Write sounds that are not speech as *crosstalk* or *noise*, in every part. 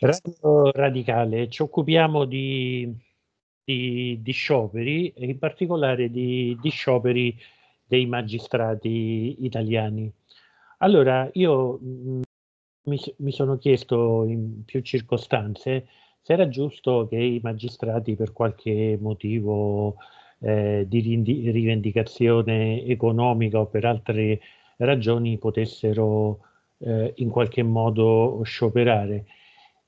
Radio Radicale, ci occupiamo di, di, di scioperi e in particolare di, di, scioperi dei magistrati italiani. Allora, io mm, mi, mi, sono chiesto in più circostanze se era giusto che i magistrati per qualche motivo eh, di rivendicazione economica o per altre ragioni potessero eh, in qualche modo scioperare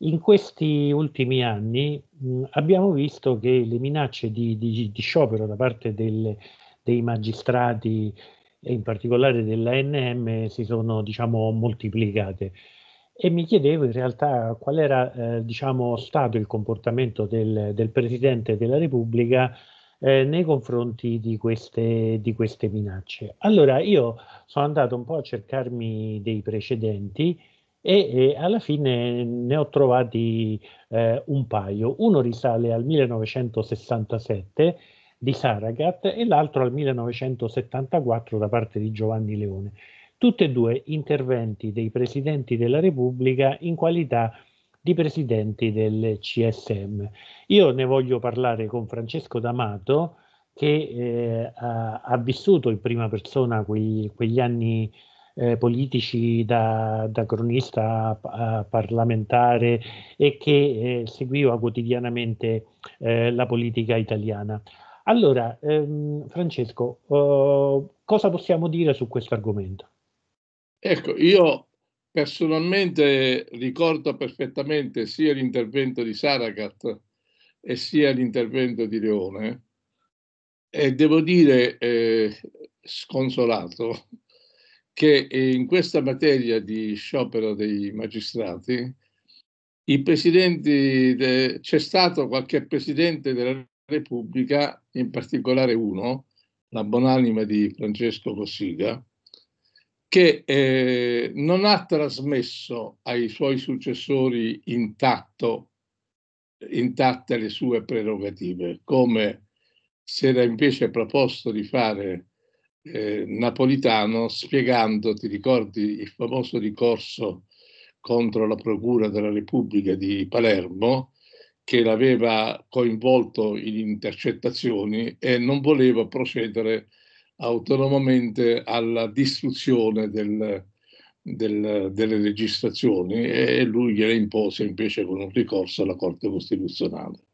in questi ultimi anni mh, abbiamo visto che le minacce di, di, di sciopero da parte del, dei magistrati e in particolare dell'ANM si sono diciamo, moltiplicate e mi chiedevo in realtà qual era eh, diciamo, stato il comportamento del, del Presidente della Repubblica eh, nei confronti di queste, di queste minacce. Allora io sono andato un po' a cercarmi dei precedenti e, e alla fine ne ho trovati eh, un paio. Uno risale al 1967 di Saragat e l'altro al 1974 da parte di Giovanni Leone. Tutti e due interventi dei presidenti della Repubblica in qualità di presidenti del CSM. Io ne voglio parlare con Francesco D'Amato che eh, ha, ha, vissuto in prima persona quegli, quegli anni eh, politici da, da cronista a, parlamentare e che eh, seguiva quotidianamente eh, la politica italiana. Allora, ehm, Francesco, oh, cosa possiamo dire su questo argomento? Ecco, io personalmente ricordo perfettamente sia l'intervento di Saragat e sia l'intervento di Leone e devo dire eh, sconsolato che eh, in questa materia di sciopero dei magistrati i presidenti de, c'è stato qualche presidente della Repubblica, in particolare uno, la buonanima di Francesco Cossiga, che eh, non ha trasmesso ai suoi successori intatto, intatte le sue prerogative, come si era invece proposto di fare eh, Napolitano spiegando, ti ricordi il famoso ricorso contro la Procura della Repubblica di Palermo che l'aveva coinvolto in intercettazioni e non voleva procedere autonomamente alla distruzione del, del, delle registrazioni e lui gliele impose invece con un ricorso alla Corte Costituzionale.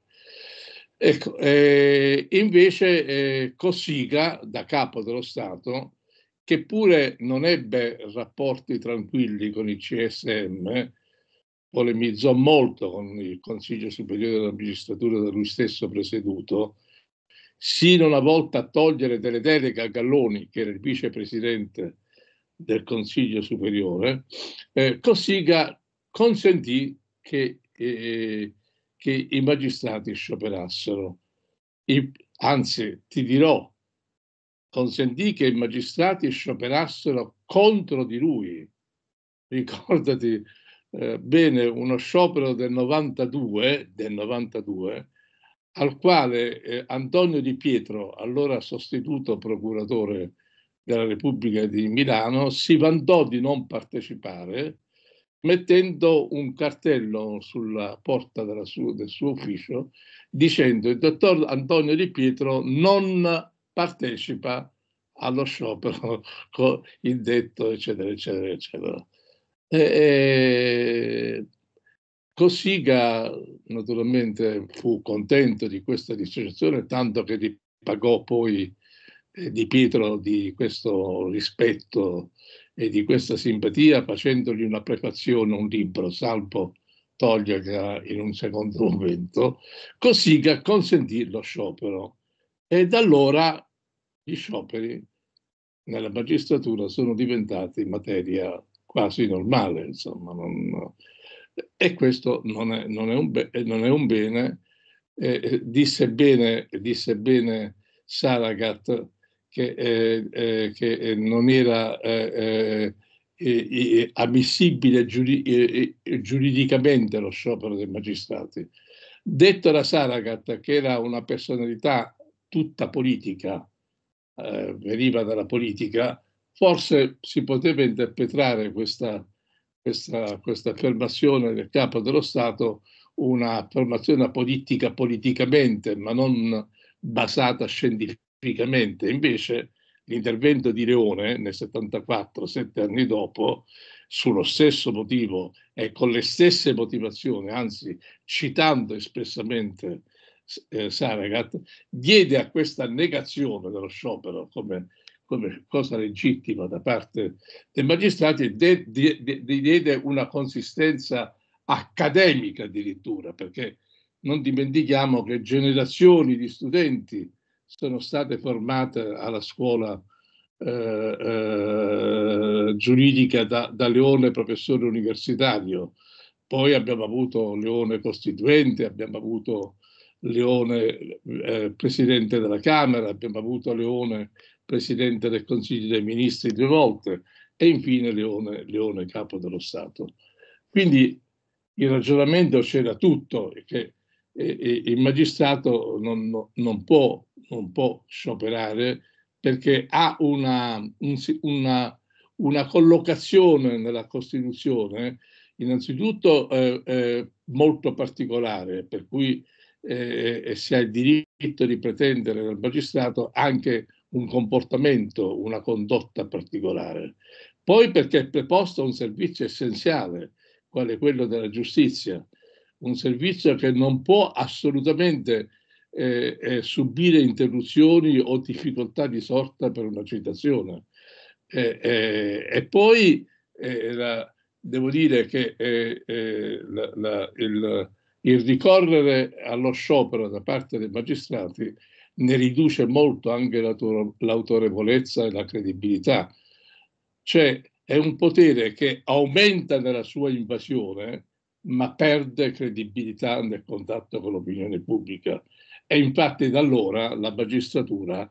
Ecco, eh, invece eh, Cossiga, da capo dello Stato, che pure non ebbe rapporti tranquilli con il CSM, polemizzò molto con il Consiglio Superiore della Magistratura da lui stesso presieduto, sino una volta a togliere delle deleghe a Galloni, che era il vicepresidente del Consiglio Superiore, eh, Cossiga consentì che eh, che i magistrati scioperassero. I, anzi, ti dirò, consentì che i magistrati scioperassero contro di lui. Ricordati eh, bene uno sciopero del 92, del 92 al quale eh, Antonio Di Pietro, allora sostituto procuratore della Repubblica di Milano, si vantò di non partecipare mettendo un cartello sulla porta sua, del suo ufficio dicendo il dottor Antonio Di Pietro non partecipa allo sciopero *laughs* indetto, eccetera, eccetera, eccetera. E, e, Cossiga naturalmente fu contento di questa dissociazione, tanto che gli pagò poi eh, Di Pietro di questo rispetto e di questa simpatia facendogli una prefazione, un libro, Salvo toglierla in un secondo momento, così che consentì lo sciopero. E da allora gli scioperi nella magistratura sono diventati materia quasi normale, insomma. Non, e questo non è, non è, un, be- non è un, bene. Eh, disse bene, disse bene Saragat, che, eh, eh, che eh, non era eh, eh, ammissibile giuri, giuridicamente lo sciopero dei magistrati. Detto da Saragat, che era una personalità tutta politica, veniva dalla politica, forse si poteva interpretare questa, questa, questa affermazione del capo dello Stato una formazione politica politicamente, ma non basata scientificamente Tipicamente invece l'intervento di Leone nel 74, sette anni dopo, sullo stesso motivo e con le stesse motivazioni, anzi citando espressamente eh, Saragat, diede a questa negazione dello sciopero come, come cosa legittima da parte dei magistrati, de, de, de, diede una consistenza accademica addirittura, perché non dimentichiamo che generazioni di studenti sono state formate alla scuola eh, eh, giuridica da, da, Leone, professore universitario. Poi abbiamo avuto Leone costituente, abbiamo avuto Leone eh, presidente della Camera, abbiamo avuto Leone presidente del Consiglio dei Ministri due volte e infine Leone, Leone capo dello Stato. Quindi il ragionamento c'era tutto, che il magistrato non, non, può, non può, scioperare perché ha una, un, una, una, collocazione nella Costituzione innanzitutto eh, eh, molto particolare, per cui eh, eh, si ha il diritto di pretendere dal magistrato anche un comportamento, una condotta particolare. Poi perché è preposto a un servizio essenziale, quale quello della giustizia, un servizio che non può assolutamente eh, eh, subire interruzioni o difficoltà di sorta per una citazione. Eh, eh e poi eh, la, devo dire che eh, la, la, il, il, ricorrere allo sciopero da parte dei magistrati ne riduce molto anche l'autorevolezza e la credibilità. Cioè è un potere che aumenta nella sua invasione, ma perde credibilità nel contatto con l'opinione pubblica. E infatti da allora la magistratura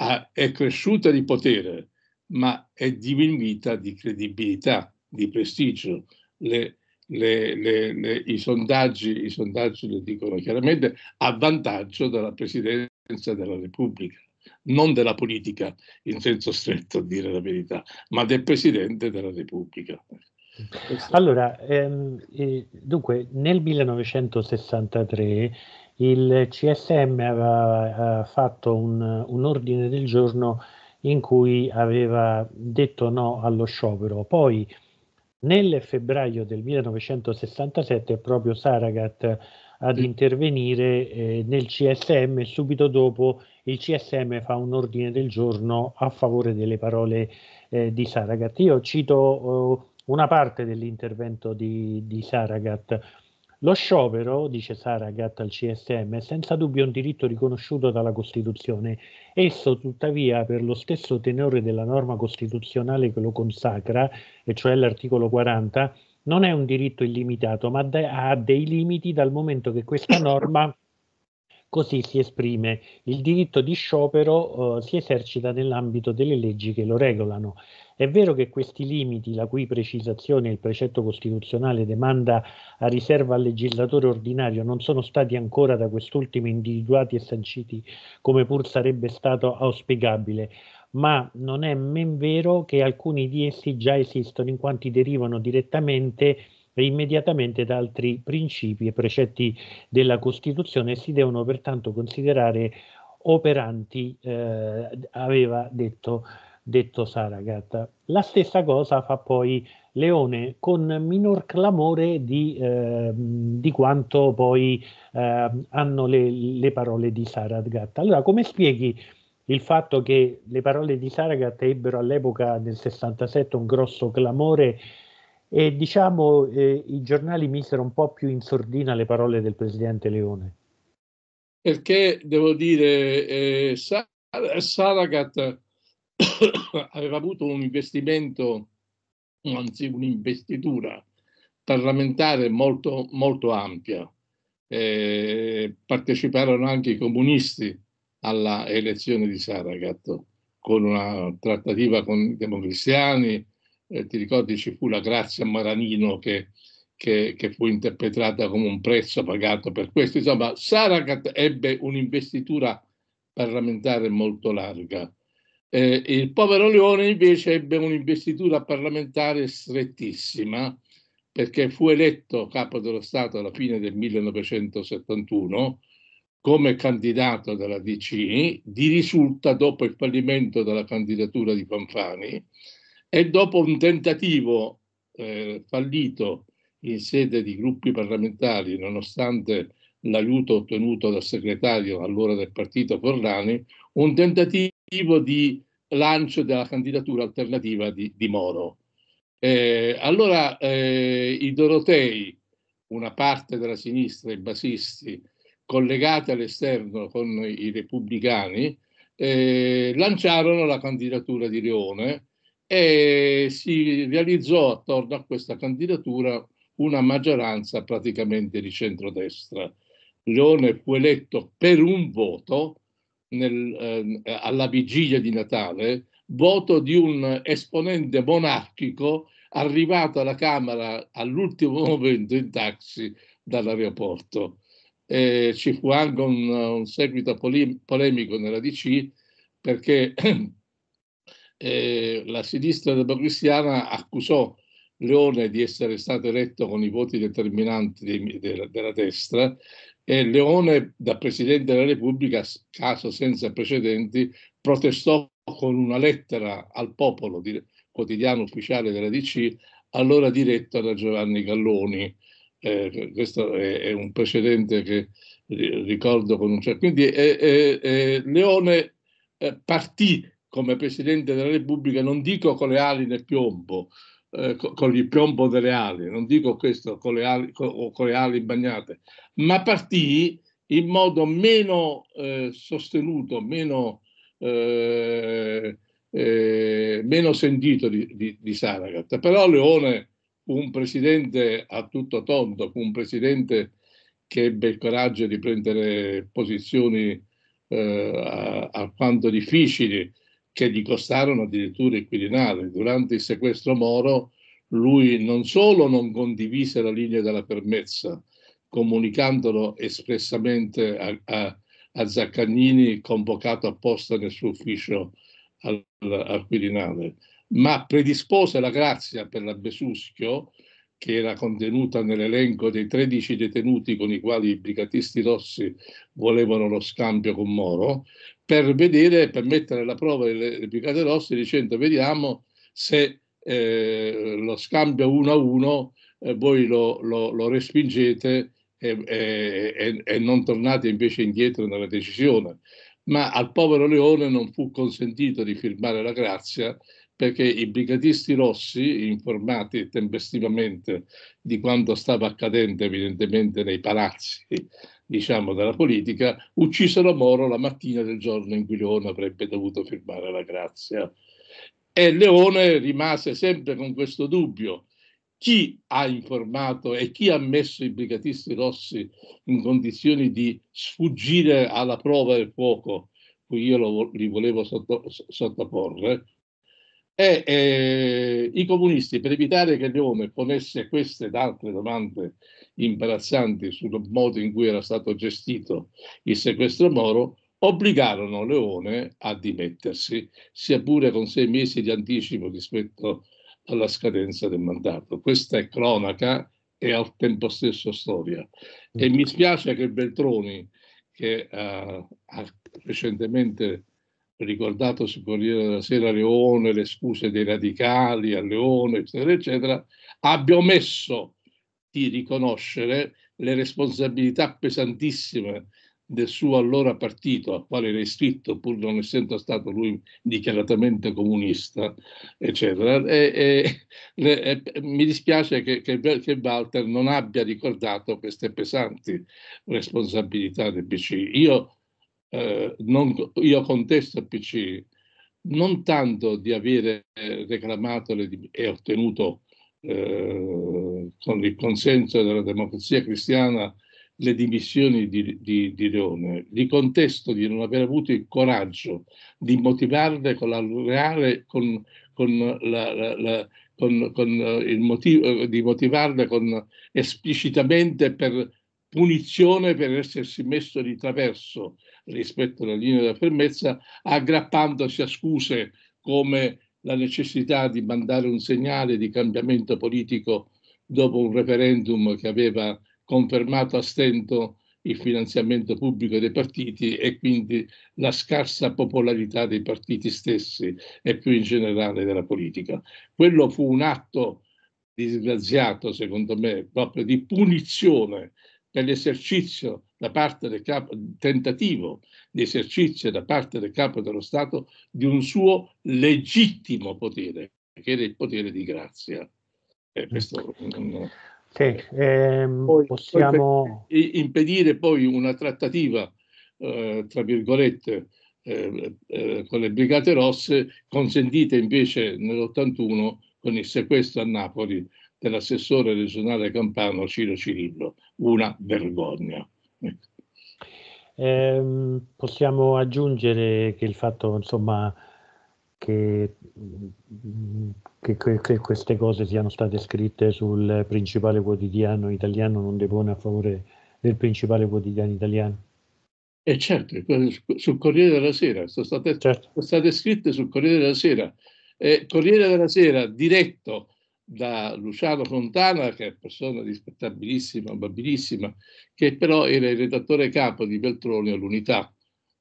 ha, è cresciuta di potere, ma è diminuita di credibilità, di prestigio. Le, le, le, i, sondaggi, I sondaggi lo dicono chiaramente a vantaggio della Presidenza della Repubblica non della politica in senso stretto, a dire la verità, ma del Presidente della Repubblica. Allora, ehm, dunque, nel 1963 il CSM aveva eh, fatto un, un, ordine del giorno in cui aveva detto no allo sciopero. Poi, nel febbraio del 1967, è proprio Saragat ad intervenire eh, nel CSM. Subito dopo il CSM fa un ordine del giorno a favore delle parole eh, di Saragat. Io cito oh, una parte dell'intervento di, di Saragat. Lo sciopero, dice Saragat al CSM, è senza dubbio un diritto riconosciuto dalla Costituzione. Esso, tuttavia, per lo stesso tenore della norma costituzionale che lo consacra, e cioè l'articolo 40, non è un diritto illimitato, ma de- ha dei limiti dal momento che questa *coughs* norma Così si esprime il diritto di sciopero eh, si esercita nell'ambito delle leggi che lo regolano. È vero che questi limiti, la cui precisazione il precetto costituzionale demanda a riserva al legislatore ordinario, non sono stati ancora da quest'ultimo individuati e sanciti come pur sarebbe stato auspicabile, ma non è men vero che alcuni di essi già esistono in quanto derivano direttamente e immediatamente da altri principi e precetti della Costituzione si devono pertanto considerare operanti, eh, aveva detto, detto Saragat. La stessa cosa fa poi Leone con minor clamore di, eh, di quanto poi eh, hanno le, le, parole di Saragat. Allora, come spieghi il fatto che le parole di Saragat ebbero all'epoca del 67 un grosso clamore e diciamo eh, i giornali misero un po' più in sordina le parole del presidente Leone. Perché devo dire, eh, Saragat *coughs* aveva avuto un investimento, anzi un'investitura parlamentare molto, molto ampia. Eh, parteciparono anche i comunisti alla elezione di Saragat con una trattativa con i democristiani, eh, ti ricordi ci fu la Grazia Maranino che, che, che, fu interpretata come un prezzo pagato per questo. Insomma, Saragat ebbe un'investitura parlamentare molto larga. Eh, il povero Leone invece ebbe un'investitura parlamentare strettissima perché fu eletto capo dello Stato alla fine del 1971 come candidato della DC, di risulta dopo il fallimento della candidatura di Panfani, e dopo un tentativo eh, fallito in sede di gruppi parlamentari, nonostante l'aiuto ottenuto dal segretario allora del partito Forlani, un tentativo di lancio della candidatura alternativa di, di Moro. Eh, allora eh, i Dorotei, una parte della sinistra, i basisti, collegati all'esterno con i repubblicani, eh, lanciarono la candidatura di Leone e si realizzò attorno a questa candidatura una maggioranza praticamente di centrodestra. Leone fu eletto per un voto nel, eh, alla vigilia di Natale, voto di un esponente monarchico arrivato alla Camera all'ultimo momento in taxi dall'aeroporto. Eh, ci fu anche un, un seguito polemico nella DC perché *clears throat* eh, la sinistra democristiana accusò Leone di essere stato eletto con i voti determinanti di, de, della destra e Leone, da Presidente della Repubblica, caso senza precedenti, protestò con una lettera al popolo, di, quotidiano ufficiale della DC, allora diretta da Giovanni Galloni. Eh, questo è, è, un precedente che ricordo con un certo... Quindi eh, Leone partì come Presidente della Repubblica, non dico con le ali nel piombo, eh, con, il piombo delle ali, non dico questo con le ali, con, con le ali bagnate, ma partì in modo meno eh, sostenuto, meno, eh, eh, meno sentito di, di, di, Saragat. Però Leone fu un presidente a tutto tondo, fu un presidente che ebbe il coraggio di prendere posizioni eh, alquanto difficili, che gli costarono addirittura il Quirinale. Durante il sequestro Moro lui non solo non condivise la linea della permessa, comunicandolo espressamente a, a, a Zaccagnini, convocato apposta nel suo ufficio al, al Quirinale, ma predispose la grazia per la Besuschio, che era contenuta nell'elenco dei 13 detenuti con i quali i brigatisti rossi volevano lo scambio con Moro, per vedere, per mettere alla prova le, le piccate rosse dicendo vediamo se eh, lo scambio uno a uno eh, voi lo, lo, lo respingete e, e, e, non tornate invece indietro nella decisione. Ma al povero Leone non fu consentito di firmare la grazia perché i brigatisti rossi, informati tempestivamente di quanto stava accadendo evidentemente nei palazzi diciamo, dalla politica, uccisero Moro la mattina del giorno in cui Leone avrebbe dovuto firmare la grazia. E Leone rimase sempre con questo dubbio. Chi ha informato e chi ha messo i brigatisti rossi in condizioni di sfuggire alla prova del fuoco cui io lo, li volevo sotto, sottoporre? E eh, i comunisti, per evitare che Leone ponesse queste ed altre domande imbarazzanti sul modo in cui era stato gestito il sequestro Moro, obbligarono Leone a dimettersi, sia pure con sei mesi di anticipo rispetto alla scadenza del mandato. Questa è cronaca e al tempo stesso storia. E mi spiace che Beltroni, che uh, ha recentemente ricordato su Corriere della Sera Leone, le scuse dei radicali a Leone, eccetera, eccetera, abbia omesso di riconoscere le responsabilità pesantissime del suo allora partito, al quale era iscritto pur non essendo stato lui dichiaratamente comunista, eccetera. E, e, *laughs* e mi dispiace che, che, che, Walter non abbia ricordato queste pesanti responsabilità del PC. Io eh, non, io contesto a PC non tanto di avere eh, reclamato le, e ottenuto eh, con il consenso della democrazia cristiana le dimissioni di, di, di, Leone. Gli contesto di non aver avuto il coraggio di motivarle con la reale, con, con, la, la, la, con, con il motivo, di motivarle esplicitamente per punizione per essersi messo di traverso rispetto alla linea della fermezza, aggrappandosi a scuse come la necessità di mandare un segnale di cambiamento politico dopo un referendum che aveva confermato a stento il finanziamento pubblico dei partiti e quindi la scarsa popolarità dei partiti stessi e più in generale della politica. Quello fu un atto disgraziato, secondo me, proprio di punizione dell'esercizio da parte del capo, tentativo di esercizio da parte del capo dello Stato di un suo legittimo potere, che era il potere di grazia. Eh, questo, sì, ehm, poi, possiamo... Poi impedire poi una trattativa, eh, tra virgolette, eh, eh con le Brigate Rosse, consentita invece nell'81 con il sequestro a Napoli dell'assessore regionale campano Ciro Cirillo. Una vergogna. Eh, possiamo aggiungere che il fatto insomma, che, che, che, queste cose siano state scritte sul principale quotidiano italiano non depone a favore del principale quotidiano italiano. E eh, certo, sul Corriere della Sera, sono state, certo. sono state scritte sul Corriere della Sera. Eh, Corriere della Sera, diretto da Luciano Fontana, che è persona rispettabilissima, amabilissima, che però era il redattore capo di Beltroni all'Unità.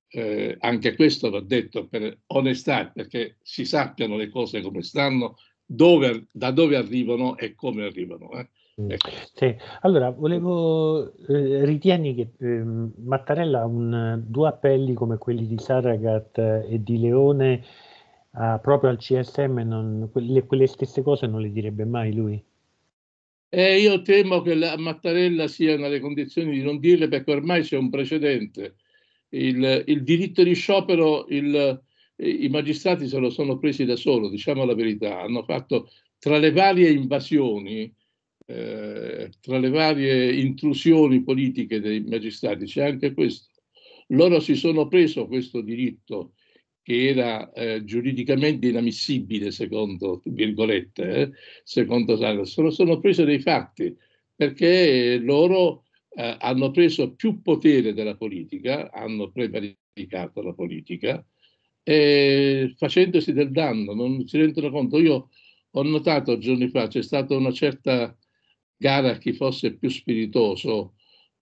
Eh, anche questo va detto per onestà, perché si sappiano le cose come stanno, dove, da dove arrivano e come arrivano. Eh. Mm. Ecco. Sì. Allora, volevo eh, ritieni che eh, Mattarella ha eh, due appelli come quelli di Saragat eh, e di Leone uh, proprio al CSM non, quelle, quelle, stesse cose non le direbbe mai lui? Eh, io temo che la Mattarella sia nelle condizioni di non dirle perché ormai c'è un precedente. Il, il diritto di sciopero, il, i magistrati se lo sono presi da solo, diciamo la verità. Hanno fatto tra le varie invasioni, eh, tra le varie intrusioni politiche dei magistrati, c'è anche questo. Loro si sono preso questo diritto che era eh, giuridicamente inammissibile, secondo, virgolette, eh, secondo Sanders, sono, sono preso dei fatti, perché loro eh, hanno preso più potere della politica, hanno prevaricato la politica, facendosi del danno, non si rendono conto. Io ho notato giorni fa, c'è stata una certa gara a chi fosse più spiritoso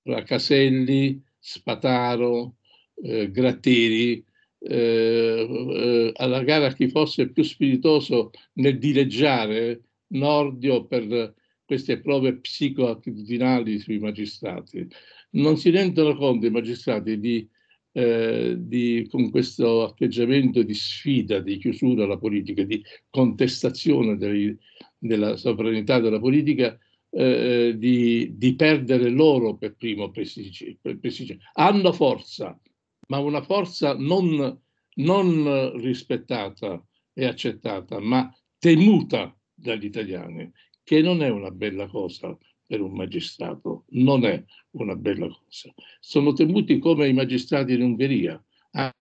tra Caselli, Spataro, eh, Gratteri, eh, eh gara a chi fosse più spiritoso nel dileggiare Nordio per queste prove psicoattitudinali sui magistrati. Non si rendono conto i magistrati di, eh, di, con questo atteggiamento di sfida, di chiusura alla politica, di contestazione dei, della sovranità della politica, eh, eh di, di, perdere loro per primo prestigio. Hanno forza, ma una forza non, non rispettata e accettata, ma temuta dagli italiani, che non è una bella cosa per un magistrato, non è una bella cosa. Sono temuti come i magistrati in Ungheria,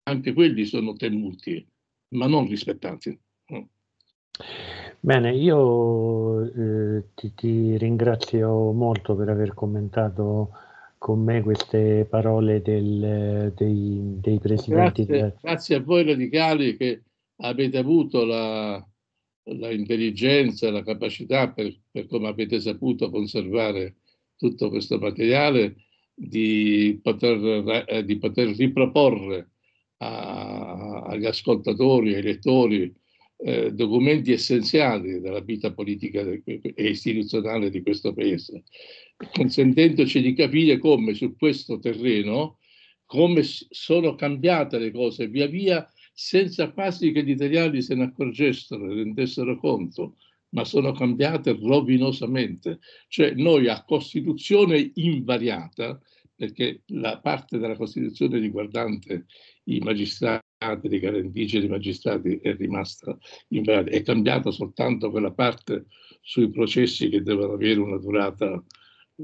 anche quelli sono temuti, ma non rispettati. Mm. Bene, io eh, ti, ti, ringrazio molto per aver commentato con me queste parole del, dei, dei, presidenti. Grazie, del... grazie, a voi radicali che avete avuto la, la intelligenza, la capacità, per, per, come avete saputo conservare tutto questo materiale, di poter, eh, di poter riproporre a, agli ascoltatori, ai lettori, eh, documenti essenziali della vita politica e istituzionale di questo paese, consentendoci di capire come su questo terreno, come sono cambiate le cose via via, senza quasi che gli italiani se ne accorgessero, ne rendessero conto, ma sono cambiate rovinosamente. Cioè noi a Costituzione invariata, perché la parte della Costituzione riguardante i magistrati altri del dei magistrati è rimasta invariata, è cambiata soltanto quella parte sui processi che devono avere una durata, *laughs*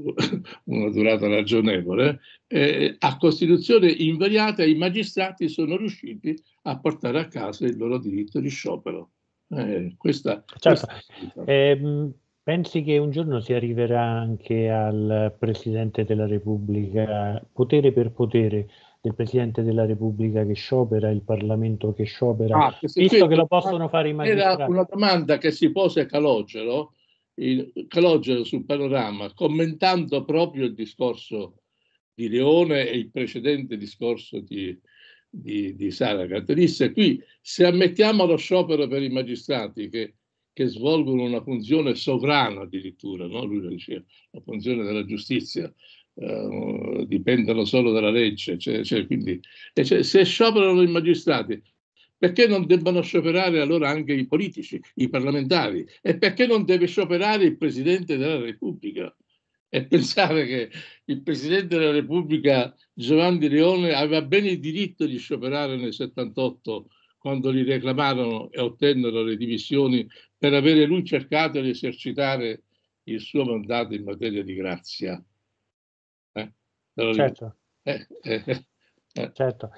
una durata ragionevole, eh, a Costituzione invariata i magistrati sono riusciti a portare a casa il loro diritto di sciopero. Eh, questa, certo. questa eh, pensi che un giorno si arriverà anche al Presidente della Repubblica, potere per potere, del Presidente della Repubblica che sciopera, il Parlamento che sciopera, ah, visto qui, che lo possono fare i magistrati. Era una domanda che si pose Calogero, il, Calogero sul panorama, commentando proprio il discorso di Leone e il precedente discorso di, di, di Saragat. Disse qui, se ammettiamo lo sciopero per i magistrati che, che svolgono una funzione sovrana addirittura, no? lui lo diceva, la funzione della giustizia, Ehm, dipendono solo dalla legge. Cioè, cioè, quindi, cioè, se scioperano i magistrati, perché non debbano scioperare allora anche i politici, i parlamentari? E perché non deve scioperare il Presidente della Repubblica? E pensare che il Presidente della Repubblica Giovanni Leone aveva bene il diritto di scioperare nel 78 quando gli reclamarono e ottennero le dimissioni per avere lui cercato di esercitare il suo mandato in materia di grazia. Certo. Eh, eh, eh. certo.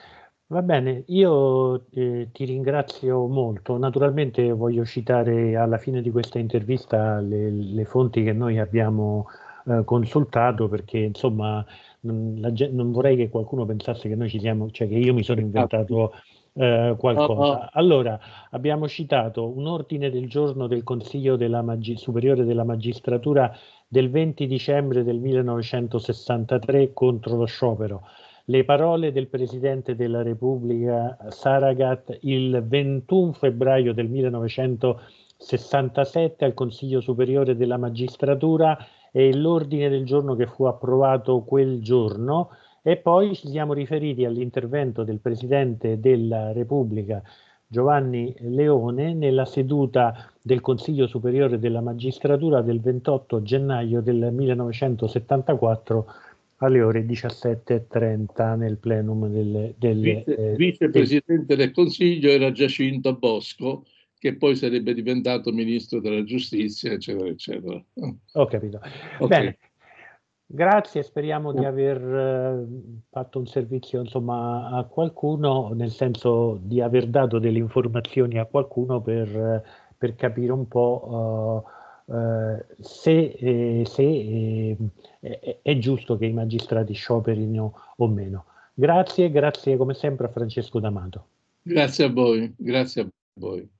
Va bene, io eh, ti ringrazio molto. Naturalmente voglio citare alla fine di questa intervista le, le fonti che noi abbiamo eh, consultato perché insomma non, la, non, vorrei che qualcuno pensasse che noi ci siamo, cioè che io mi sono inventato ah eh, qualcosa. Oh, oh. Allora, abbiamo citato un ordine del giorno del Consiglio della Superiore della Magistratura del 20 dicembre del 1963 contro lo sciopero. Le parole del Presidente della Repubblica Saragat il 21 febbraio del 1967 al Consiglio Superiore della Magistratura e l'ordine del giorno che fu approvato quel giorno e poi ci siamo riferiti all'intervento del Presidente della Repubblica Giovanni Leone nella seduta del Consiglio Superiore della Magistratura del 28 gennaio del 1974 alle ore 17.30 nel plenum del... del Vice, eh, vicepresidente del Consiglio era Giacinto Bosco, che poi sarebbe diventato ministro della giustizia, eccetera, eccetera. Ho capito. Okay. Bene, Grazie, speriamo di aver eh, fatto un servizio insomma, a qualcuno, nel senso di aver dato delle informazioni a qualcuno per, per capire un po' uh, uh, se, eh, se eh, è, è giusto che i magistrati scioperino o meno. Grazie, grazie come sempre a Francesco D'Amato. Grazie a voi, grazie a voi.